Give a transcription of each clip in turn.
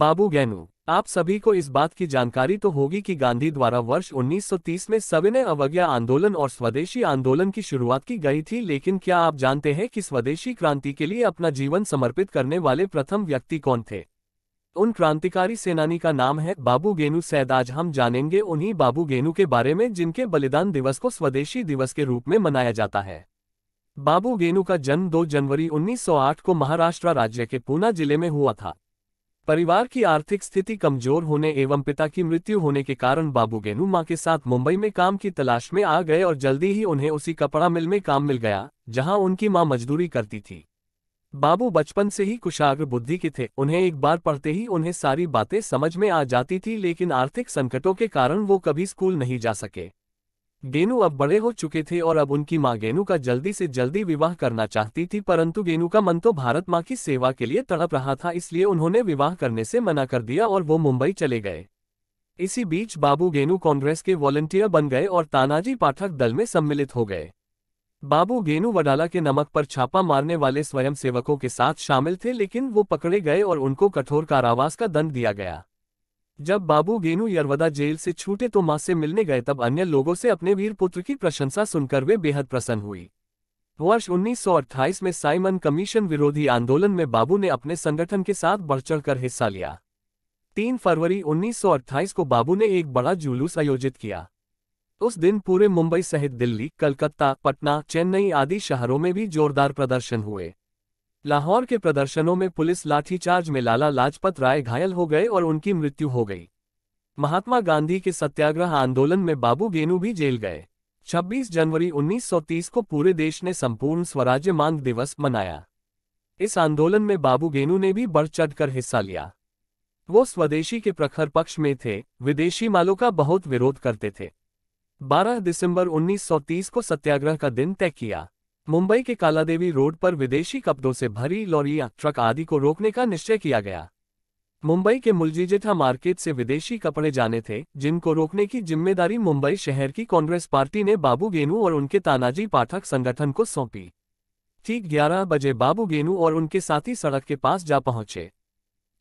बाबू गैनू आप सभी को इस बात की जानकारी तो होगी कि गांधी द्वारा वर्ष 1930 में सविनय अवज्ञा आंदोलन और स्वदेशी आंदोलन की शुरुआत की गई थी लेकिन क्या आप जानते हैं कि स्वदेशी क्रांति के लिए अपना जीवन समर्पित करने वाले प्रथम व्यक्ति कौन थे उन क्रांतिकारी सेनानी का नाम है बाबू गेनू सैद आज हम जानेंगे उन्हीं बाबू गेनू के बारे में जिनके बलिदान दिवस को स्वदेशी दिवस के रूप में मनाया जाता है बाबू गेनू का जन्म 2 जनवरी 1908 को महाराष्ट्र राज्य के पूना जिले में हुआ था परिवार की आर्थिक स्थिति कमजोर होने एवं पिता की मृत्यु होने के कारण बाबू गेनू माँ के साथ मुंबई में काम की तलाश में आ गए और जल्दी ही उन्हें उसी कपड़ा मिल में काम मिल गया जहां उनकी माँ मजदूरी करती थी बाबू बचपन से ही कुशाग्र बुद्धि के थे उन्हें एक बार पढ़ते ही उन्हें सारी बातें समझ में आ जाती थी लेकिन आर्थिक संकटों के कारण वो कभी स्कूल नहीं जा सके गेनू अब बड़े हो चुके थे और अब उनकी माँ गेनू का जल्दी से जल्दी विवाह करना चाहती थी परंतु गेनू का मन तो भारत माँ की सेवा के लिए तड़प रहा था इसलिए उन्होंने विवाह करने से मना कर दिया और वो मुंबई चले गए इसी बीच बाबू गेनू कांग्रेस के वॉलंटियर बन गए और तानाजी पाठक दल में सम्मिलित हो गए बाबू गेनू वडाला के नमक पर छापा मारने वाले स्वयंसेवकों के साथ शामिल थे लेकिन वो पकड़े गए और उनको कठोर कारावास का दंड दिया गया जब बाबू गेनू यरवदा जेल से छूटे तो मां से मिलने गए तब अन्य लोगों से अपने वीर पुत्र की प्रशंसा सुनकर वे बेहद प्रसन्न हुई वर्ष उन्नीस में साइमन कमीशन विरोधी आंदोलन में बाबू ने अपने संगठन के साथ बढ़ चढ़कर हिस्सा लिया तीन फरवरी 1928 को बाबू ने एक बड़ा जुलूस आयोजित किया उस दिन पूरे मुंबई सहित दिल्ली कलकत्ता पटना चेन्नई आदि शहरों में भी जोरदार प्रदर्शन हुए लाहौर के प्रदर्शनों में पुलिस लाठीचार्ज में लाला लाजपत राय घायल हो गए और उनकी मृत्यु हो गई महात्मा गांधी के सत्याग्रह आंदोलन में बाबू गेनू भी जेल गए 26 जनवरी 1930 को पूरे देश ने संपूर्ण स्वराज्य मांग दिवस मनाया इस आंदोलन में बाबू गेनू ने भी बढ़ चढ़कर हिस्सा लिया वो स्वदेशी के प्रखर पक्ष में थे विदेशी मालों का बहुत विरोध करते थे 12 दिसंबर 1930 को सत्याग्रह का दिन तय किया मुंबई के कालादेवी रोड पर विदेशी कपड़ों से भरी लॉरियां ट्रक आदि को रोकने का निश्चय किया गया मुंबई के मुलजीजेठा मार्केट से विदेशी कपड़े जाने थे जिनको रोकने की जिम्मेदारी मुंबई शहर की कांग्रेस पार्टी ने बाबू गेनू और उनके तानाजी पाठक संगठन को सौंपी ठीक 11 बजे बाबू गेनू और उनके साथी सड़क के पास जा पहुंचे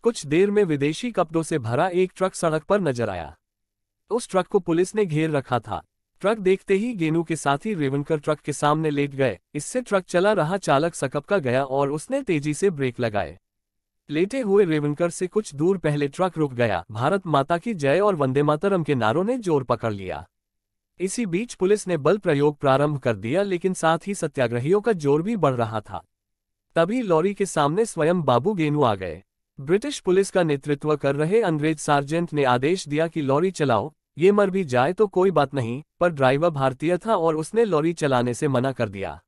कुछ देर में विदेशी कपड़ों से भरा एक ट्रक सड़क पर नजर आया उस ट्रक को पुलिस ने घेर रखा था ट्रक देखते ही गेनू के साथी रेवनकर ट्रक के सामने लेट गए इससे ट्रक चला रहा चालक सकप का गया और उसने तेजी से ब्रेक लगाए लेटे हुए रेवनकर से कुछ दूर पहले ट्रक रुक गया भारत माता की जय और वंदे मातरम के नारों ने जोर पकड़ लिया इसी बीच पुलिस ने बल प्रयोग प्रारंभ कर दिया लेकिन साथ ही सत्याग्रहियों का जोर भी बढ़ रहा था तभी लॉरी के सामने स्वयं बाबू गेनू आ गए ब्रिटिश पुलिस का नेतृत्व कर रहे अंग्रेज सार्जेंट ने आदेश दिया कि लॉरी चलाओ ये मर भी जाए तो कोई बात नहीं पर ड्राइवर भारतीय था और उसने लॉरी चलाने से मना कर दिया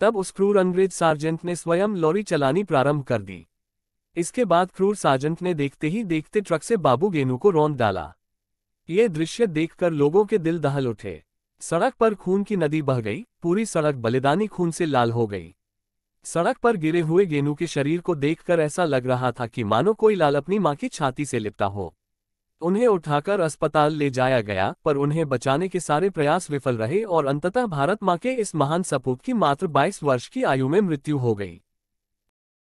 तब उस क्रूर अंग्रेज सार्जेंट ने स्वयं लॉरी चलानी प्रारंभ कर दी इसके बाद क्रूर सार्जेंट ने देखते ही देखते ट्रक से बाबू गेनू को रौंद डाला ये दृश्य देखकर लोगों के दिल दहल उठे सड़क पर खून की नदी बह गई पूरी सड़क बलिदानी खून से लाल हो गई सड़क पर गिरे हुए गेनू के शरीर को देखकर ऐसा लग रहा था कि मानो कोई लाल अपनी मां की छाती से लिपटा हो उन्हें उठाकर अस्पताल ले जाया गया पर उन्हें बचाने के सारे प्रयास विफल रहे और अंततः भारत माँ के इस महान सपूत की मात्र 22 वर्ष की आयु में मृत्यु हो गई